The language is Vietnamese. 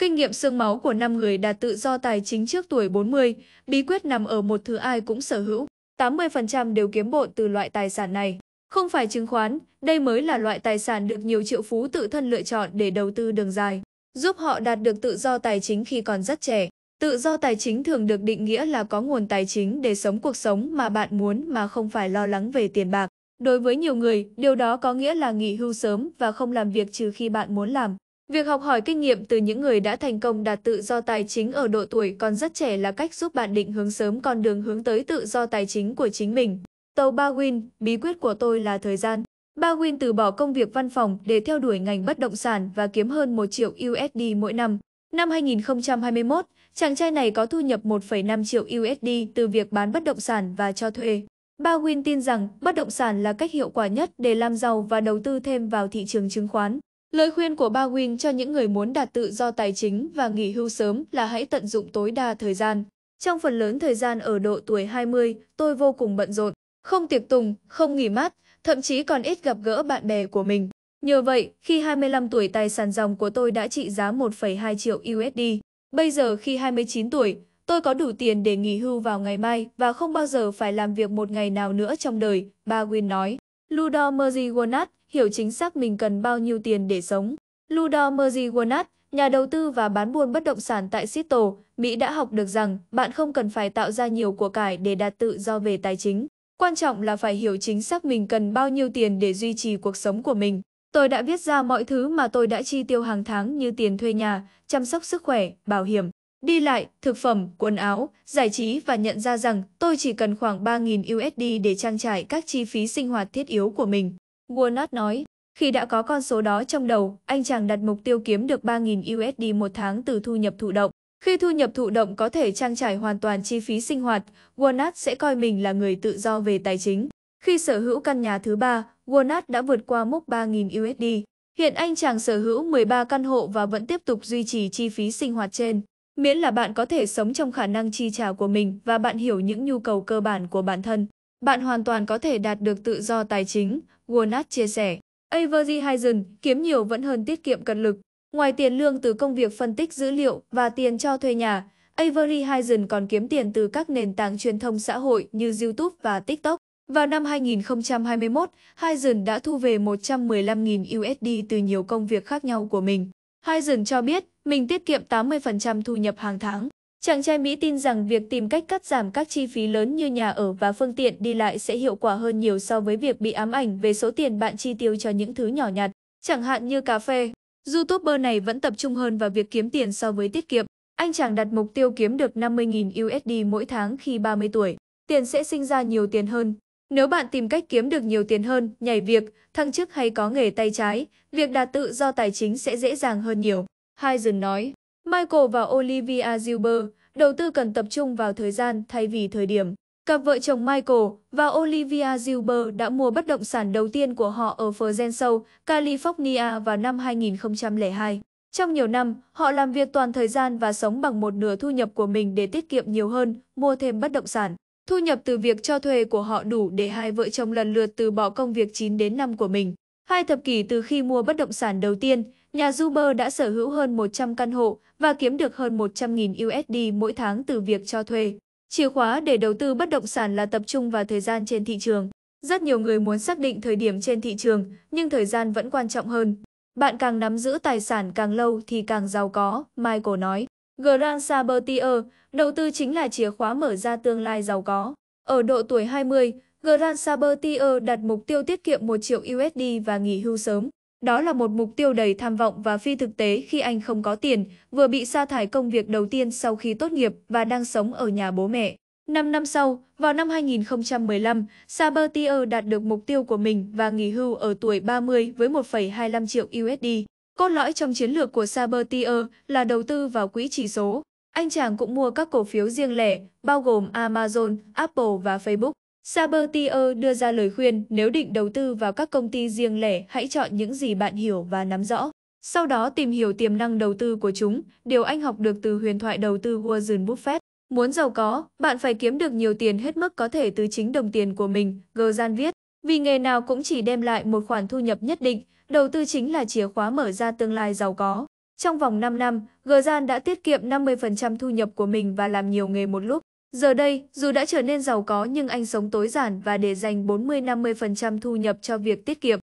Kinh nghiệm xương máu của năm người đạt tự do tài chính trước tuổi 40, bí quyết nằm ở một thứ ai cũng sở hữu. 80% đều kiếm bộn từ loại tài sản này. Không phải chứng khoán, đây mới là loại tài sản được nhiều triệu phú tự thân lựa chọn để đầu tư đường dài, giúp họ đạt được tự do tài chính khi còn rất trẻ. Tự do tài chính thường được định nghĩa là có nguồn tài chính để sống cuộc sống mà bạn muốn mà không phải lo lắng về tiền bạc. Đối với nhiều người, điều đó có nghĩa là nghỉ hưu sớm và không làm việc trừ khi bạn muốn làm. Việc học hỏi kinh nghiệm từ những người đã thành công đạt tự do tài chính ở độ tuổi còn rất trẻ là cách giúp bạn định hướng sớm con đường hướng tới tự do tài chính của chính mình. Tàu Ba bí quyết của tôi là thời gian. Ba từ bỏ công việc văn phòng để theo đuổi ngành bất động sản và kiếm hơn 1 triệu USD mỗi năm. Năm 2021, chàng trai này có thu nhập 1,5 triệu USD từ việc bán bất động sản và cho thuê. Ba tin rằng bất động sản là cách hiệu quả nhất để làm giàu và đầu tư thêm vào thị trường chứng khoán. Lời khuyên của Ba Win cho những người muốn đạt tự do tài chính và nghỉ hưu sớm là hãy tận dụng tối đa thời gian. Trong phần lớn thời gian ở độ tuổi 20, tôi vô cùng bận rộn, không tiệc tùng, không nghỉ mát, thậm chí còn ít gặp gỡ bạn bè của mình. Nhờ vậy, khi 25 tuổi tài sản dòng của tôi đã trị giá 1,2 triệu USD. Bây giờ khi 29 tuổi, tôi có đủ tiền để nghỉ hưu vào ngày mai và không bao giờ phải làm việc một ngày nào nữa trong đời, Ba Win nói. Ludo Merziwanat, hiểu chính xác mình cần bao nhiêu tiền để sống. Ludo Merziwanat, nhà đầu tư và bán buôn bất động sản tại Seattle, Mỹ đã học được rằng bạn không cần phải tạo ra nhiều của cải để đạt tự do về tài chính. Quan trọng là phải hiểu chính xác mình cần bao nhiêu tiền để duy trì cuộc sống của mình. Tôi đã viết ra mọi thứ mà tôi đã chi tiêu hàng tháng như tiền thuê nhà, chăm sóc sức khỏe, bảo hiểm, đi lại, thực phẩm, quần áo, giải trí và nhận ra rằng tôi chỉ cần khoảng 3.000 USD để trang trải các chi phí sinh hoạt thiết yếu của mình. Walnut nói, khi đã có con số đó trong đầu, anh chàng đặt mục tiêu kiếm được 3.000 USD một tháng từ thu nhập thụ động. Khi thu nhập thụ động có thể trang trải hoàn toàn chi phí sinh hoạt, Walnut sẽ coi mình là người tự do về tài chính. Khi sở hữu căn nhà thứ ba, Walnut đã vượt qua mốc 3.000 USD. Hiện anh chàng sở hữu 13 căn hộ và vẫn tiếp tục duy trì chi phí sinh hoạt trên. Miễn là bạn có thể sống trong khả năng chi trả của mình và bạn hiểu những nhu cầu cơ bản của bản thân bạn hoàn toàn có thể đạt được tự do tài chính, Wonat chia sẻ. Avery Heisen kiếm nhiều vẫn hơn tiết kiệm cật lực. Ngoài tiền lương từ công việc phân tích dữ liệu và tiền cho thuê nhà, Avery Heisen còn kiếm tiền từ các nền tảng truyền thông xã hội như YouTube và TikTok. Vào năm 2021, Heisen đã thu về 115.000 USD từ nhiều công việc khác nhau của mình. Heisen cho biết mình tiết kiệm 80% thu nhập hàng tháng. Chàng trai Mỹ tin rằng việc tìm cách cắt giảm các chi phí lớn như nhà ở và phương tiện đi lại sẽ hiệu quả hơn nhiều so với việc bị ám ảnh về số tiền bạn chi tiêu cho những thứ nhỏ nhặt, chẳng hạn như cà phê. YouTuber này vẫn tập trung hơn vào việc kiếm tiền so với tiết kiệm. Anh chàng đặt mục tiêu kiếm được 50.000 USD mỗi tháng khi 30 tuổi. Tiền sẽ sinh ra nhiều tiền hơn. Nếu bạn tìm cách kiếm được nhiều tiền hơn, nhảy việc, thăng chức hay có nghề tay trái, việc đạt tự do tài chính sẽ dễ dàng hơn nhiều. Hai dừng nói. Michael và Olivia Gilbert, đầu tư cần tập trung vào thời gian thay vì thời điểm. Cặp vợ chồng Michael và Olivia Gilbert đã mua bất động sản đầu tiên của họ ở Fresno, California vào năm 2002. Trong nhiều năm, họ làm việc toàn thời gian và sống bằng một nửa thu nhập của mình để tiết kiệm nhiều hơn, mua thêm bất động sản. Thu nhập từ việc cho thuê của họ đủ để hai vợ chồng lần lượt từ bỏ công việc 9 đến 5 của mình. Hai thập kỷ từ khi mua bất động sản đầu tiên, nhà Zuber đã sở hữu hơn 100 căn hộ và kiếm được hơn 100.000 USD mỗi tháng từ việc cho thuê. Chìa khóa để đầu tư bất động sản là tập trung vào thời gian trên thị trường. Rất nhiều người muốn xác định thời điểm trên thị trường, nhưng thời gian vẫn quan trọng hơn. Bạn càng nắm giữ tài sản càng lâu thì càng giàu có, Michael nói. Grand Sabertier, đầu tư chính là chìa khóa mở ra tương lai giàu có. Ở độ tuổi 20, Grand Sabertier đặt mục tiêu tiết kiệm 1 triệu USD và nghỉ hưu sớm. Đó là một mục tiêu đầy tham vọng và phi thực tế khi anh không có tiền, vừa bị sa thải công việc đầu tiên sau khi tốt nghiệp và đang sống ở nhà bố mẹ. Năm năm sau, vào năm 2015, Sabertier đạt được mục tiêu của mình và nghỉ hưu ở tuổi 30 với 1,25 triệu USD. Cốt lõi trong chiến lược của Sabertier là đầu tư vào quỹ chỉ số. Anh chàng cũng mua các cổ phiếu riêng lẻ, bao gồm Amazon, Apple và Facebook. Sabertier đưa ra lời khuyên nếu định đầu tư vào các công ty riêng lẻ hãy chọn những gì bạn hiểu và nắm rõ. Sau đó tìm hiểu tiềm năng đầu tư của chúng, điều anh học được từ huyền thoại đầu tư Warren Buffett. Muốn giàu có, bạn phải kiếm được nhiều tiền hết mức có thể từ chính đồng tiền của mình, Gian viết. Vì nghề nào cũng chỉ đem lại một khoản thu nhập nhất định, đầu tư chính là chìa khóa mở ra tương lai giàu có. Trong vòng 5 năm, Gian đã tiết kiệm 50% thu nhập của mình và làm nhiều nghề một lúc. Giờ đây, dù đã trở nên giàu có nhưng anh sống tối giản và để dành 40-50% thu nhập cho việc tiết kiệm.